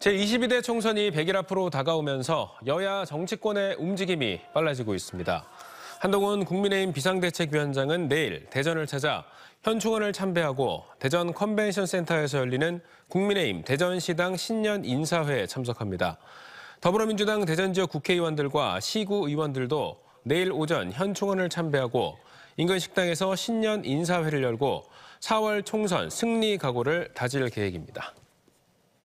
제22대 총선이 100일 앞으로 다가오면서 여야 정치권의 움직임이 빨라지고 있습니다. 한동훈 국민의힘 비상대책위원장은 내일 대전을 찾아 현충원을 참배하고 대전 컨벤션 센터에서 열리는 국민의힘 대전시당 신년 인사회에 참석합니다. 더불어민주당 대전 지역 국회의원들과 시구 의원들도 내일 오전 현충원을 참배하고 인근 식당에서 신년 인사회를 열고 4월 총선 승리 각오를 다질 계획입니다.